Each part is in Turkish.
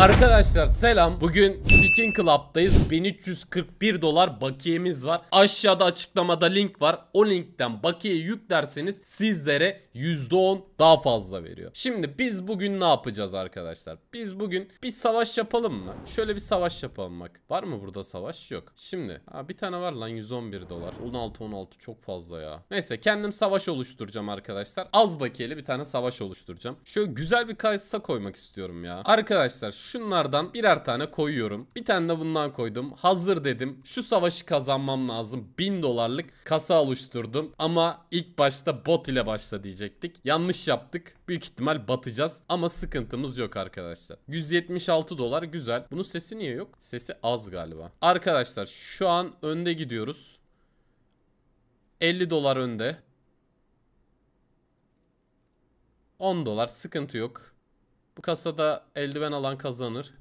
Arkadaşlar selam. Bugün Skin Club'dayız. 1341 dolar bakiyemiz var. Aşağıda açıklamada link var. O linkten bakiye yüklerseniz sizlere %10 daha fazla veriyor. Şimdi biz bugün ne yapacağız arkadaşlar? Biz bugün bir savaş yapalım mı? Şöyle bir savaş yapalım bak. Var mı burada savaş? Yok. Şimdi ha, bir tane var lan 111 dolar. 16-16 çok fazla ya. Neyse kendim savaş oluşturacağım arkadaşlar. Az bakiyeli bir tane savaş oluşturacağım. Şöyle güzel bir kayıtsa koymak istiyorum ya. Arkadaşlar şunlardan birer tane koyuyorum. Bir tane de bundan koydum. Hazır dedim. Şu savaşı kazanmam lazım. 1000 dolarlık kasa oluşturdum. Ama ilk başta bot ile başla diyecektik. Yanlış yaptık. Büyük ihtimal batacağız. Ama sıkıntımız yok arkadaşlar. 176 dolar güzel. Bunun sesi niye yok? Sesi az galiba. Arkadaşlar şu an önde gidiyoruz. 50 dolar önde. 10 dolar sıkıntı yok. Bu kasada eldiven alan kazanır.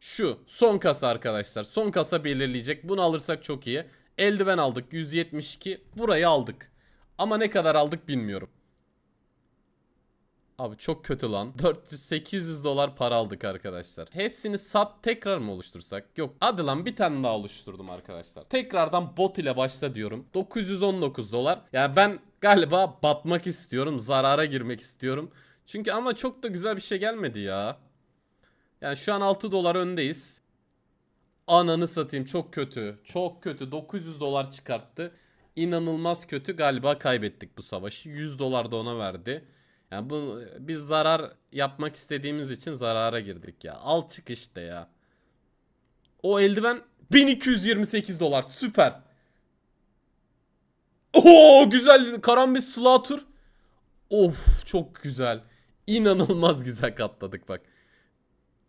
Şu son kasa arkadaşlar. Son kasa belirleyecek. Bunu alırsak çok iyi. Eldiven aldık 172. Burayı aldık. Ama ne kadar aldık bilmiyorum. Abi çok kötü lan. 400-800 dolar para aldık arkadaşlar. Hepsini sat tekrar mı oluştursak? Yok. Hadi lan bir tane daha oluşturdum arkadaşlar. Tekrardan bot ile başla diyorum. 919 dolar. yani ben galiba batmak istiyorum. Zarara girmek istiyorum. Çünkü ama çok da güzel bir şey gelmedi ya. Yani şu an 6 dolar öndeyiz. Ananı satayım çok kötü. Çok kötü. 900 dolar çıkarttı. İnanılmaz kötü. Galiba kaybettik bu savaşı. 100 dolar da ona verdi. Yani bu biz zarar yapmak istediğimiz için zarara girdik ya. Al çık işte ya. O eldiven 1228 dolar. Süper. Oo güzel. Karambit slatur. Of çok güzel inanılmaz güzel katladık bak.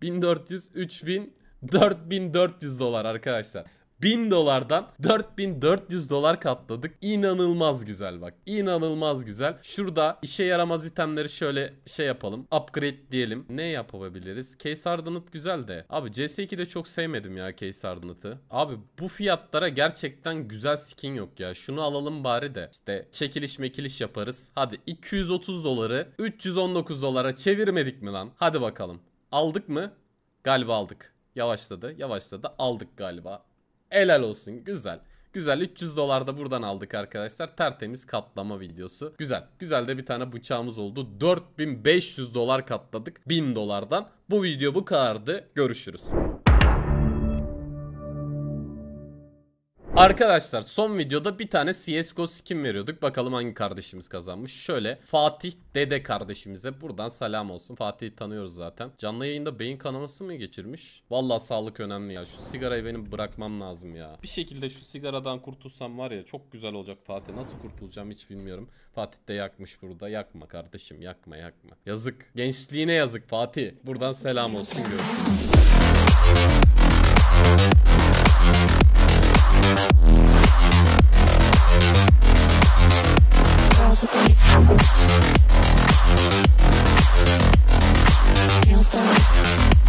1400, 3000, 4400 dolar arkadaşlar. 1000 dolardan 4400 dolar katladık. İnanılmaz güzel bak. İnanılmaz güzel. Şurada işe yaramaz itemleri şöyle şey yapalım. Upgrade diyelim. Ne yapabiliriz? Case Ardanit güzel de. Abi CS2'de çok sevmedim ya Case Ardanit'ı. Abi bu fiyatlara gerçekten güzel skin yok ya. Şunu alalım bari de. İşte çekiliş mekiliş yaparız. Hadi 230 doları 319 dolara çevirmedik mi lan? Hadi bakalım. Aldık mı? Galiba aldık. Yavaşladı. Yavaşladı. Aldık galiba. Helal olsun. Güzel. Güzel 300 dolar da buradan aldık arkadaşlar. Tertemiz katlama videosu. Güzel. Güzel de bir tane bıçağımız oldu. 4500 dolar katladık 1000 dolardan. Bu video bu kadardı. Görüşürüz. Arkadaşlar son videoda bir tane CSGO skin veriyorduk. Bakalım hangi kardeşimiz kazanmış. Şöyle Fatih Dede kardeşimize buradan selam olsun. Fatih'i tanıyoruz zaten. Canlı yayında beyin kanaması mı geçirmiş? Valla sağlık önemli ya. Şu sigarayı benim bırakmam lazım ya. Bir şekilde şu sigaradan kurtulsam var ya çok güzel olacak Fatih. Nasıl kurtulacağım hiç bilmiyorum. Fatih de yakmış burada. Yakma kardeşim yakma yakma. Yazık. Gençliğine yazık Fatih. Buradan selam olsun. Görüşürüz. Can't stop.